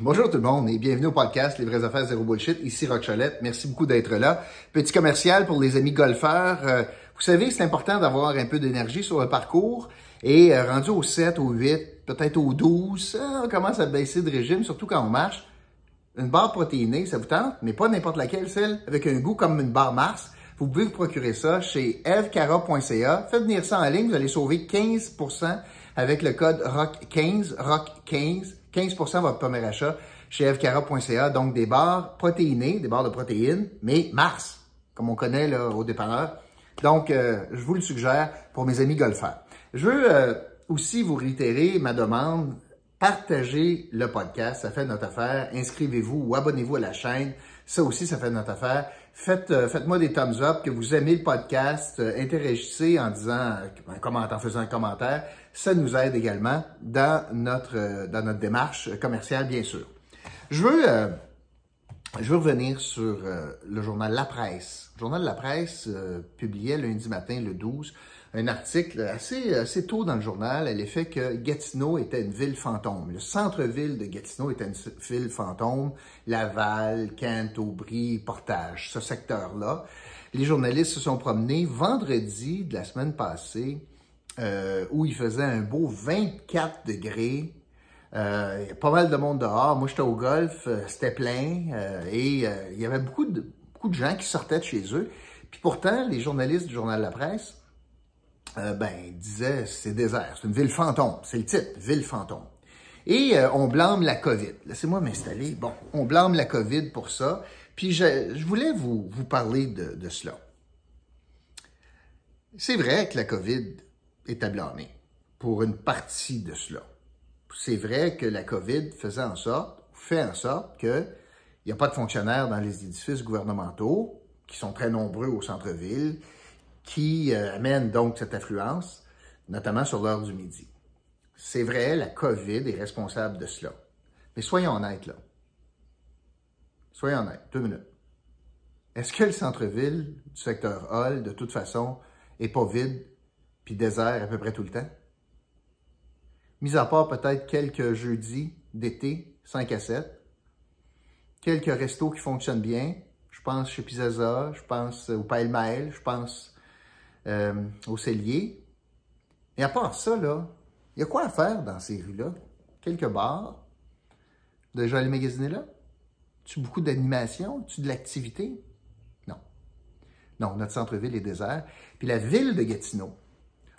Bonjour tout le monde et bienvenue au podcast Les vraies affaires zéro bullshit. Ici Rock Cholette. Merci beaucoup d'être là. Petit commercial pour les amis golfeurs. Euh, vous savez, c'est important d'avoir un peu d'énergie sur le parcours et euh, rendu au 7, au 8, peut-être au 12, on commence à baisser de régime, surtout quand on marche. Une barre protéinée, ça vous tente, mais pas n'importe laquelle, celle avec un goût comme une barre Mars. Vous pouvez vous procurer ça chez evcara.ca. Faites venir ça en ligne, vous allez sauver 15% avec le code ROCK15, ROCK15 15 votre premier achat chez evcara.ca. Donc, des barres protéinées, des barres de protéines, mais Mars, comme on connaît là, au dépanneur. Donc, euh, je vous le suggère pour mes amis golfeurs. Je veux euh, aussi vous réitérer ma demande. Partagez le podcast, ça fait notre affaire. Inscrivez-vous ou abonnez-vous à la chaîne. Ça aussi, ça fait notre affaire. Faites, euh, faites-moi des thumbs up, que vous aimez le podcast, interagissez en disant, un en faisant un commentaire. Ça nous aide également dans notre, euh, dans notre démarche commerciale, bien sûr. Je veux, euh, je veux revenir sur euh, le journal La Presse. Le journal La Presse euh, publiait lundi matin, le 12, un article assez, assez tôt dans le journal à l'effet que Gatineau était une ville fantôme. Le centre-ville de Gatineau était une ville fantôme. Laval, Kent, Aubry, Portage, ce secteur-là. Les journalistes se sont promenés vendredi de la semaine passée euh, où il faisait un beau 24 degrés. Euh, pas mal de monde dehors. Moi, j'étais au golf, euh, c'était plein. Euh, et euh, il y avait beaucoup de, beaucoup de gens qui sortaient de chez eux. Puis pourtant, les journalistes du Journal la Presse ben, disaient c'est désert, c'est une ville fantôme. C'est le titre, ville fantôme. Et on blâme la COVID. Laissez-moi m'installer. Bon, on blâme la COVID pour ça. Puis je, je voulais vous, vous parler de, de cela. C'est vrai que la COVID pour une partie de cela. C'est vrai que la COVID faisait en sorte, fait en sorte que il n'y a pas de fonctionnaires dans les édifices gouvernementaux, qui sont très nombreux au centre-ville, qui euh, amènent donc cette affluence, notamment sur l'heure du midi. C'est vrai, la COVID est responsable de cela. Mais soyons honnêtes, là. Soyons honnêtes, deux minutes. Est-ce que le centre-ville du secteur Hall, de toute façon, n'est pas vide puis désert à peu près tout le temps. Mis à part peut-être quelques jeudis d'été, sans à Quelques restos qui fonctionnent bien. Je pense chez Pizza, je pense au pêle je pense euh, au Cellier. Mais à part ça, il y a quoi à faire dans ces rues-là? Quelques bars. Déjà les magasiner là? Tu beaucoup d'animation? Tu de l'activité? Non. Non, notre centre-ville est désert. Puis la ville de Gatineau,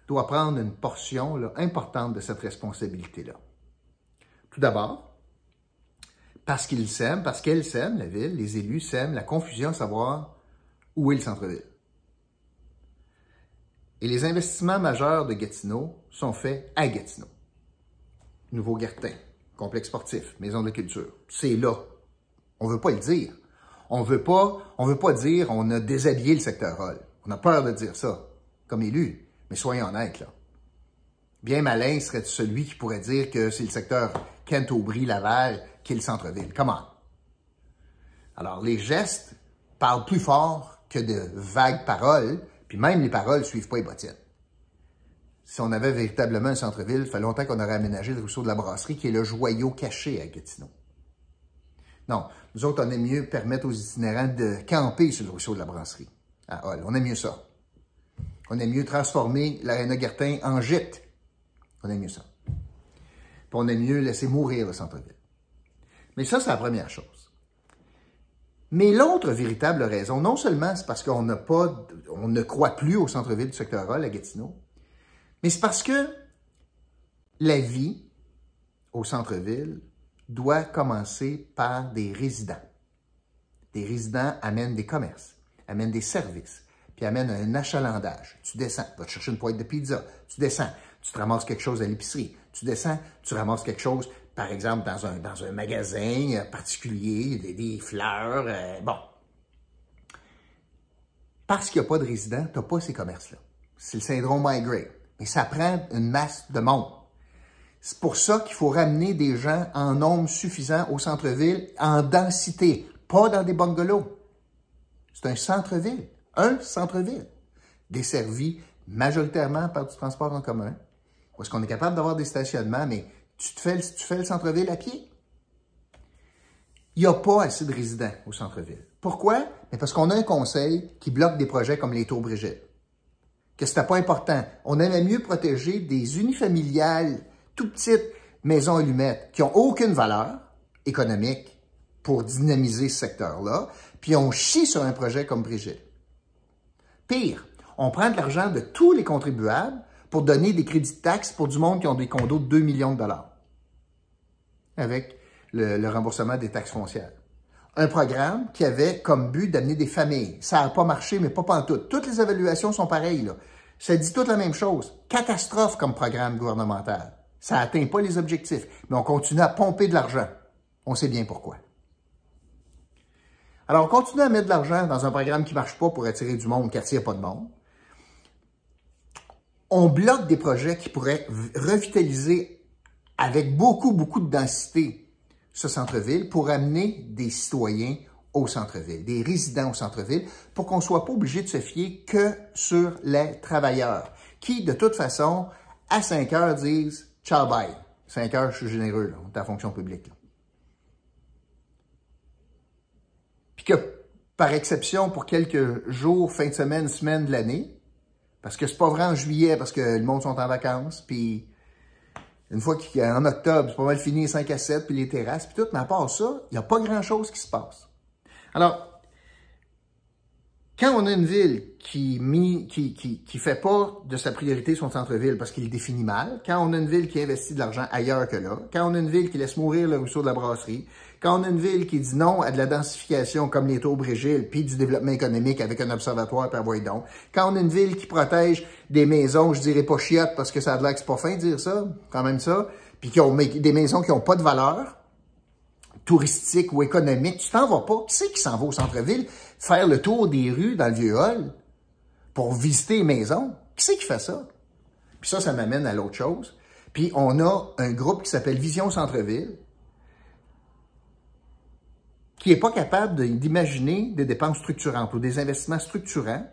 doit prendre une portion importante de cette responsabilité-là. Tout d'abord, parce qu'ils s'aiment, parce qu'elle sème, la ville, les élus s'aiment, la confusion à savoir où est le centre-ville. Et les investissements majeurs de Gatineau sont faits à Gatineau. Nouveau Gartin, complexe sportif, maison de la culture. C'est là. On ne veut pas le dire. On ne veut pas dire on a déshabillé le secteur hall. On a peur de dire ça, comme élu. Mais soyons honnêtes, là. Bien malin serait celui qui pourrait dire que c'est le secteur Kent Aubry Laval qui est le centre-ville. Comment? Alors, les gestes parlent plus fort que de vagues paroles, puis même les paroles ne suivent pas les bottines. Si on avait véritablement un centre-ville, il fait longtemps qu'on aurait aménagé le ruisseau de la brasserie, qui est le joyau caché à Gatineau. Non, nous autres, on aime mieux permettre aux itinérants de camper sur le ruisseau de la brasserie. Ah, oh, à on aime mieux ça. On aime mieux transformer l'aréna Gertin en gîte. On aime mieux ça. on aime mieux laisser mourir le centre-ville. Mais ça, c'est la première chose. Mais l'autre véritable raison, non seulement c'est parce qu'on n'a pas, on ne croit plus au centre-ville du secteur A, à Gatineau, mais c'est parce que la vie au centre-ville doit commencer par des résidents. Des résidents amènent des commerces, amènent des services, puis amène un achalandage. Tu descends, vas te chercher une poêle de pizza, tu descends, tu te ramasses quelque chose à l'épicerie, tu descends, tu ramasses quelque chose, par exemple, dans un, dans un magasin particulier, des, fleurs, euh, bon. Parce qu'il n'y a pas de résidents, tu n'as pas ces commerces-là. C'est le syndrome migrate. Et ça prend une masse de monde. C'est pour ça qu'il faut ramener des gens en nombre suffisant au centre-ville, en densité, pas dans des bungalows. C'est un centre-ville un centre-ville desservi majoritairement par du transport en commun, parce qu'on est capable d'avoir des stationnements, mais tu, te fais, tu fais le centre-ville à pied. Il n'y a pas assez de résidents au centre-ville. Pourquoi? parce qu'on a un conseil qui bloque des projets comme les Tours Brigitte. Que n'était pas important. On aimait mieux protéger des unifamiliales, toutes petites maisons allumettes, qui n'ont aucune valeur économique pour dynamiser ce secteur-là, puis on chie sur un projet comme Brigitte. Pire, on prend de l'argent de tous les contribuables pour donner des crédits de taxes pour du monde qui ont des condos de 2 millions de dollars avec le, remboursement des taxes foncières. Un programme qui avait comme but d'amener des familles. Ça n'a pas marché, mais pas tout. Toutes les évaluations sont pareilles. Là. Ça dit toute la même chose. Catastrophe comme programme gouvernemental. Ça n'atteint pas les objectifs, mais on continue à pomper de l'argent. On sait bien pourquoi. Alors, on continue à mettre de l'argent dans un programme qui ne marche pas pour attirer du monde, qui n'attire pas de monde. On bloque des projets qui pourraient revitaliser avec beaucoup, beaucoup de densité ce centre-ville pour amener des citoyens au centre-ville, des résidents au centre-ville, pour qu'on ne soit pas obligé de se fier que sur les travailleurs, qui, de toute façon, à 5 heures, disent « Ciao, bye ». 5 heures, je suis généreux, là, on fonction publique. que par exception pour quelques jours, fin de semaine, semaine de l'année, parce que c'est pas vrai en juillet, parce que le monde sont en vacances, puis une fois qu'en octobre, c'est pas mal fini les 5 à 7, puis les terrasses, puis tout, mais à part ça, il n'y a pas grand-chose qui se passe. Alors, quand on a une ville qui qui, fait pas de sa priorité son centre-ville parce qu'il définit mal, quand on a une ville qui investit de l'argent ailleurs que là, quand on a une ville qui laisse mourir le ruisseau de la brasserie, quand on a une ville qui dit non à de la densification comme les taux régiles, puis du développement économique avec un observatoire par voydon, quand on a une ville qui protège des maisons, je dirais pas chiottes parce que ça a de l'air que c'est pas fin de dire ça, quand même ça, puis qui ont des maisons qui n'ont pas de valeur touristique ou économique, tu t'en vas pas. Qui c'est qui s'en va au centre-ville? faire le tour des rues dans le vieux hall pour visiter les maisons. Qui c'est qui fait ça? Puis ça, ça m'amène à l'autre chose. Puis on a un groupe qui s'appelle Vision Centre-Ville qui n'est pas capable d'imaginer des dépenses structurantes ou des investissements structurants.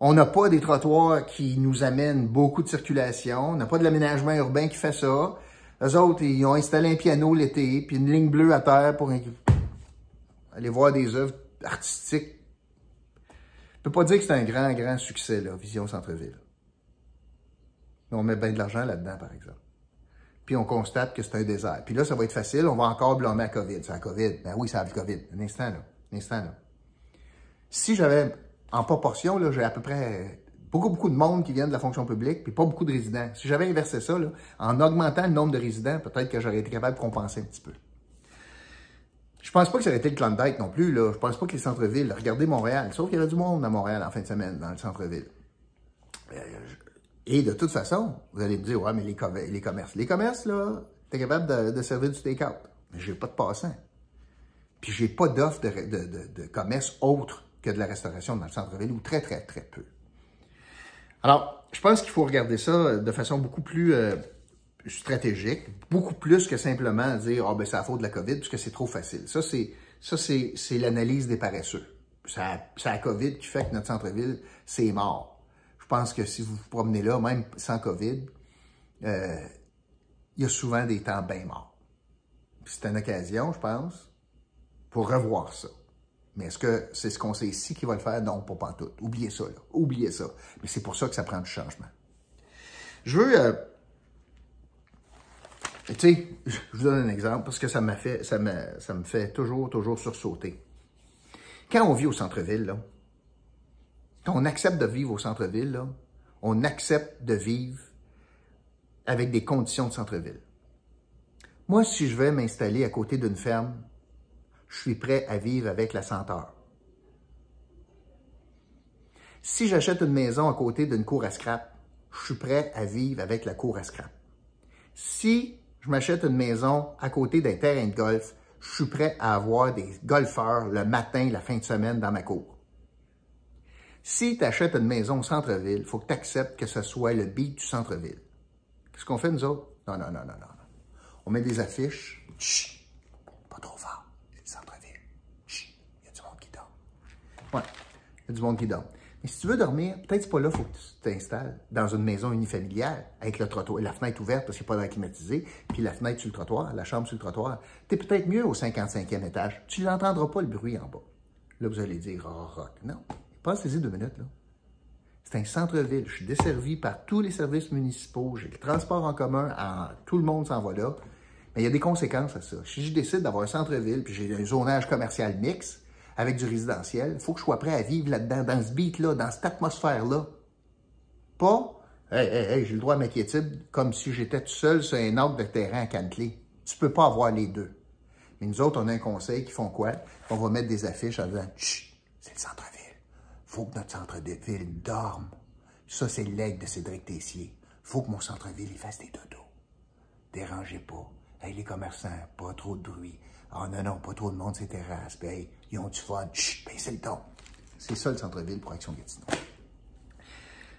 On n'a pas des trottoirs qui nous amènent beaucoup de circulation. On n'a pas de l'aménagement urbain qui fait ça. Les autres, ils ont installé un piano l'été, puis une ligne bleue à terre pour... aller voir des œuvres artistique. Je peux pas dire que c'est un grand, grand succès, là, Vision Centre-Ville. on met bien de l'argent là-dedans, par exemple. Puis on constate que c'est un désert. Puis là, ça va être facile, on va encore blâmer la COVID. C'est la COVID. Ben oui, c'est la COVID. Un instant, là. Un instant, là. Si j'avais, en proportion, là, j'ai à peu près beaucoup, beaucoup de monde qui vient de la fonction publique, puis pas beaucoup de résidents. Si j'avais inversé ça, en augmentant le nombre de résidents, peut-être que j'aurais été capable de compenser un petit peu. Je pense pas que ça aurait été le Klondike non plus. Là. Je pense pas que les centres-villes. Regardez Montréal. Sauf qu'il y aurait du monde à Montréal en fin de semaine, dans le centre-ville. Euh, et de toute façon, vous allez me dire, ouais, mais les, commerces. Les commerces, là, t'es capable de, servir du take-out. Mais j'ai pas de passant. Puis j'ai pas d'offre de, commerce autre que de la restauration dans le centre-ville, ou très, très, très peu. Alors, je pense qu'il faut regarder ça de façon beaucoup plus euh, stratégique, beaucoup plus que simplement dire « Ah, oh, ben c'est la faute de la COVID puisque c'est trop facile ». Ça, c'est ça c'est l'analyse des paresseux. C'est la COVID qui fait que notre centre-ville, c'est mort. Je pense que si vous vous promenez là, même sans COVID, euh, il y a souvent des temps bien morts. C'est une occasion, je pense, pour revoir ça. Mais est-ce que c'est ce qu'on sait ici qui va le faire? Non, pas tout. Oubliez ça, là. Oubliez ça. Mais c'est pour ça que ça prend du changement. Je veux... Euh, tu sais, je vous donne un exemple parce que ça, fait, ça, me, ça me fait toujours, toujours sursauter. Quand on vit au centre-ville, quand on accepte de vivre au centre-ville, on accepte de vivre avec des conditions de centre-ville. Moi, si je vais m'installer à côté d'une ferme, je suis prêt à vivre avec la senteur. Si j'achète une maison à côté d'une cour à scrap, je suis prêt à vivre avec la cour à scrap. Si je m'achète une maison à côté d'un terrain de golf, je suis prêt à avoir des golfeurs le matin, la fin de semaine dans ma cour. Si tu achètes une maison au centre-ville, il faut que tu acceptes que ce soit le beat du centre-ville. Qu'est-ce qu'on fait, nous autres? Non, non, non, non, non. On met des affiches. Chut, pas trop fort. C'est le centre-ville. Chut, il y a du monde qui dort. Ouais, il y a du monde qui dort. Mais si tu veux dormir, peut-être pas là, faut que tu t'installes dans une maison unifamiliale avec le trottoir, la fenêtre ouverte parce qu'il n'y a pas d'air climatisé, puis la fenêtre sur le trottoir, la chambre sur le trottoir. Tu es peut-être mieux au 55e étage. Tu n'entendras pas le bruit en bas. Là, vous allez dire, oh, rock. Non. Passez-y deux minutes, là. C'est un centre-ville. Je suis desservi par tous les services municipaux. J'ai le transport en commun. Tout le monde s'en va là. Mais il y a des conséquences à ça. Si je décide d'avoir un centre-ville, puis j'ai un zonage commercial mixte, avec du résidentiel. faut que je sois prêt à vivre là-dedans, dans ce beat-là, dans cette atmosphère-là. Pas, hey, hey, hey, j'ai le droit à m'inquiéter comme si j'étais tout seul sur un arbre de terrain à Tu peux pas avoir les deux. Mais nous autres, on a un conseil qui font quoi? On va mettre des affiches en disant, chut, c'est le centre-ville. Faut que notre centre-ville dorme. Ça, c'est l'aide de Cédric Tessier. Faut que mon centre-ville fasse des dodos. Dérangez pas. Hey, les commerçants, pas trop de bruit. oh, non, non, pas trop de monde, c'est terrasses. Ils ont du ben, le temps! » C'est ça le centre-ville pour Action Gatineau.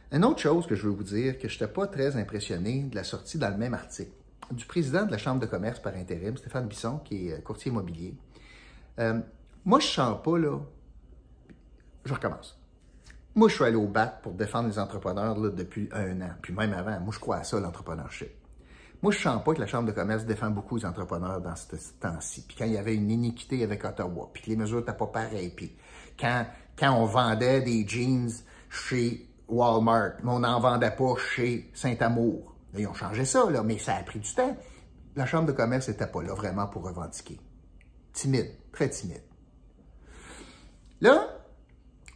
Une autre chose que je veux vous dire, que je n'étais pas très impressionné de la sortie dans le même article du président de la Chambre de commerce par intérim, Stéphane Bisson, qui est euh, courtier immobilier. Euh, moi, je ne sens pas, là. Je recommence. Moi, je suis allé au BAC pour défendre les entrepreneurs depuis un an, puis même avant. Moi, je crois à ça, l'entrepreneurship. Moi, je ne sens pas que la Chambre de commerce défend beaucoup les entrepreneurs dans ce temps-ci. Puis quand il y avait une iniquité avec Ottawa, puis que les mesures n'étaient pas pareilles, puis quand, quand on vendait des jeans chez Walmart, mais on n'en vendait pas chez Saint-Amour. Ils ont changé ça, là, mais ça a pris du temps. La Chambre de commerce n'était pas là vraiment pour revendiquer. Timide, très timide. Là,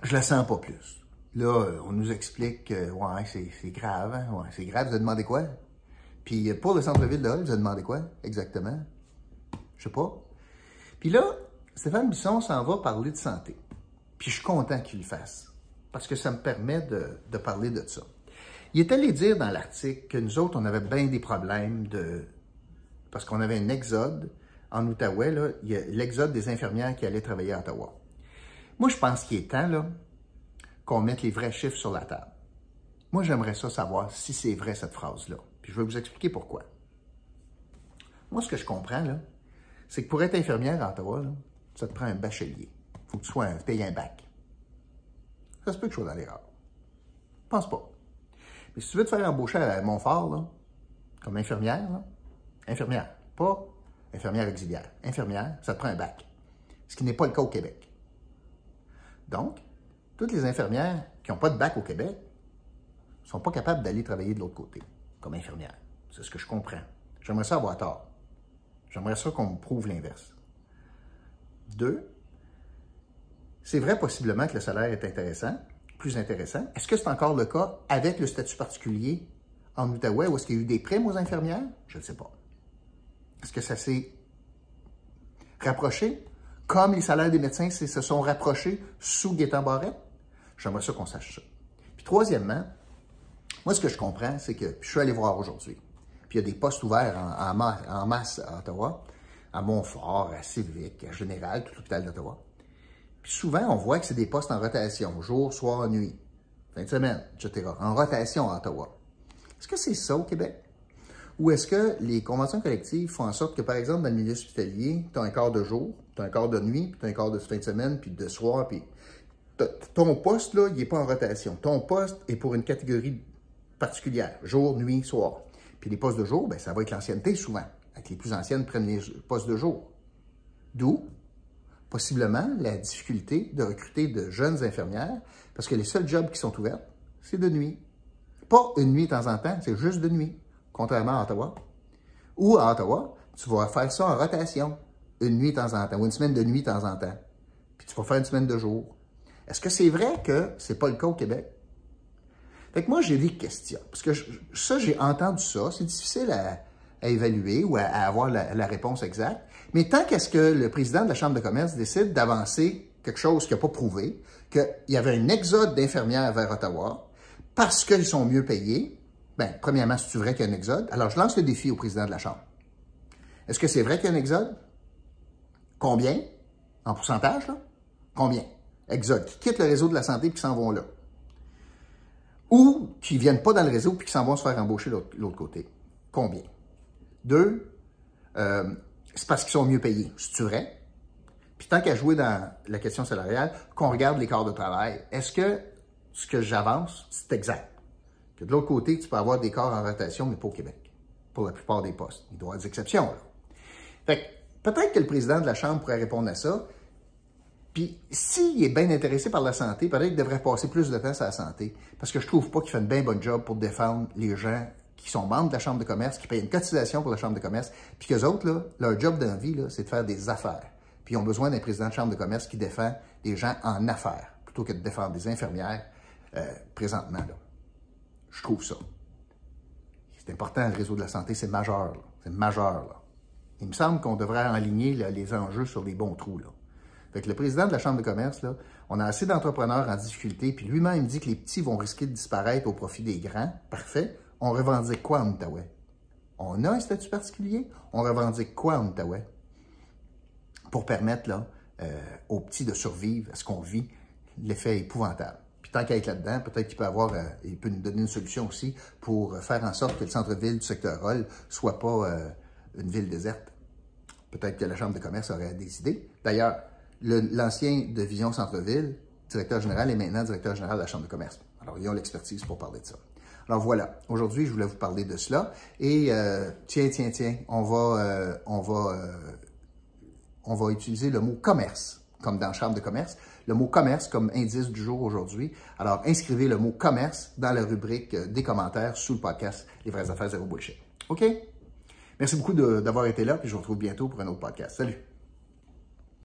je la sens pas plus. Là, euh, on nous explique que ouais, c'est grave. Hein. Ouais, c'est grave, vous avez demandé quoi? Puis euh, pour le centre-ville de Hull, vous avez demandé quoi exactement? Je sais pas. Puis là, Stéphane Bisson s'en va parler de santé. Puis je suis content qu'il le fasse, parce que ça me permet de, parler de ça. Il est allé dire dans l'article que nous autres, on avait bien des problèmes de... parce qu'on avait un exode en Outaouais, l'exode des infirmières qui allaient travailler à Ottawa. Moi, je pense qu'il est temps là, qu'on mette les vrais chiffres sur la table. Moi, j'aimerais ça savoir si c'est vrai cette phrase-là je vais vous expliquer pourquoi. Moi, ce que je comprends, là, c'est que pour être infirmière à Ottawa, ça te prend un bachelier. Il faut que tu sois un, payes un bac. Ça se peut que je sois dans l'erreur. pense pas. Mais si tu veux te faire embaucher à Montfort, comme infirmière, infirmière, pas infirmière auxiliaire, infirmière, ça te prend un bac. Ce qui n'est pas le cas au Québec. Donc, toutes les infirmières qui n'ont pas de bac au Québec ne sont pas capables d'aller travailler de l'autre côté comme infirmière. C'est ce que je comprends. J'aimerais ça avoir tort. J'aimerais ça qu'on me prouve l'inverse. Deux, c'est vrai possiblement que le salaire est intéressant, plus intéressant. Est-ce que c'est encore le cas avec le statut particulier en Outaouais où est-ce qu'il y a eu des primes aux infirmières? Je ne sais pas. Est-ce que ça s'est rapproché? Comme les salaires des médecins se sont rapprochés sous guétan Barrette? J'aimerais ça qu'on sache ça. Puis troisièmement, moi, ce que je comprends, c'est que je suis allé voir aujourd'hui. Puis il y a des postes ouverts en, masse, à Ottawa, à Montfort, à Civic, à Général, tout l'hôpital d'Ottawa. Puis souvent, on voit que c'est des postes en rotation, jour, soir, nuit, fin de semaine, etc., en rotation à Ottawa. Est-ce que c'est ça au Québec? Ou est-ce que les conventions collectives font en sorte que, par exemple, dans le milieu hospitalier, tu as un quart de jour, tu as un quart de nuit, puis tu as un quart de fin de semaine, puis de soir, puis ton poste, là, il n'est pas en rotation. Ton poste est pour une catégorie particulière, jour, nuit, soir. Puis les postes de jour, ben, ça va être l'ancienneté souvent. Avec les plus anciennes prennent les postes de jour. D'où, possiblement, la difficulté de recruter de jeunes infirmières, parce que les seuls jobs qui sont ouverts, c'est de nuit. Pas une nuit de temps en temps, c'est juste de nuit, contrairement à Ottawa. Ou à Ottawa, tu vas faire ça en rotation, une nuit de temps en temps, ou une semaine de nuit de temps en temps. Puis tu vas faire une semaine de jour. Est-ce que c'est vrai que c'est pas le cas au Québec? Fait que moi, j'ai des questions. Parce que ça, j'ai entendu ça. C'est difficile à, évaluer ou à, avoir la, réponse exacte. Mais tant quest ce que le président de la Chambre de commerce décide d'avancer quelque chose qui n'a pas prouvé, qu'il y avait un exode d'infirmières vers Ottawa parce qu'ils sont mieux payés, bien, premièrement, c'est vrai qu'il y a un exode. Alors, je lance le défi au président de la Chambre. Est-ce que c'est vrai qu'il y a un exode? Combien? En pourcentage, là? Combien? Exode. Qui quittent le réseau de la santé et qui s'en vont là ou qui ne viennent pas dans le réseau puis qui s'en vont se faire embaucher de l'autre côté. Combien? Deux, euh, c'est parce qu'ils sont mieux payés. C'est vrai. Puis tant qu'à jouer dans la question salariale, qu'on regarde les corps de travail. Est-ce que ce que j'avance, c'est exact? Que de l'autre côté, tu peux avoir des corps en rotation, mais pas au Québec, pour la plupart des postes. Il doit y avoir des exceptions. Là. Fait peut-être que le président de la Chambre pourrait répondre à ça. Puis s'il est bien intéressé par la santé, peut-être qu'il devrait passer plus de temps à la santé. Parce que je trouve pas qu'il fait une bien bon job pour défendre les gens qui sont membres de la Chambre de commerce, qui payent une cotisation pour la Chambre de commerce, puis qu'eux autres, là, leur job dans la c'est de faire des affaires. Puis ils ont besoin d'un président de Chambre de commerce qui défend les gens en affaires, plutôt que de défendre des infirmières euh, présentement. Là. Je trouve ça. C'est important, le réseau de la santé, c'est majeur. C'est majeur. Là. Il me semble qu'on devrait aligner les enjeux sur les bons trous. Là. Fait le président de la Chambre de commerce, on a assez d'entrepreneurs en difficulté, puis lui-même dit que les petits vont risquer de disparaître au profit des grands. Parfait. On revendique quoi en Outaouais? On a un statut particulier? On revendique quoi en Outaouais? Pour permettre là, euh, aux petits de survivre à ce qu'on vit, l'effet épouvantable. Puis tant qu'à être là-dedans, peut-être qu'il peut avoir, euh, il peut nous donner une solution aussi pour euh, faire en sorte que le centre-ville du secteur ne soit pas une ville déserte. Peut-être que la Chambre de commerce aurait des idées. D'ailleurs, L'ancien de Vision Centre-Ville, directeur général, est maintenant directeur général de la Chambre de commerce. Alors, ils ont l'expertise pour parler de ça. Alors voilà, aujourd'hui, je voulais vous parler de cela. Et euh, tiens, tiens, tiens, on va, euh, on, va, euh, on va utiliser le mot commerce, comme dans Chambre de commerce, le mot commerce comme indice du jour aujourd'hui. Alors, inscrivez le mot commerce dans la rubrique des commentaires sous le podcast Les vraies affaires zéro bullshit. OK? Merci beaucoup d'avoir été là, puis je vous retrouve bientôt pour un autre podcast. Salut!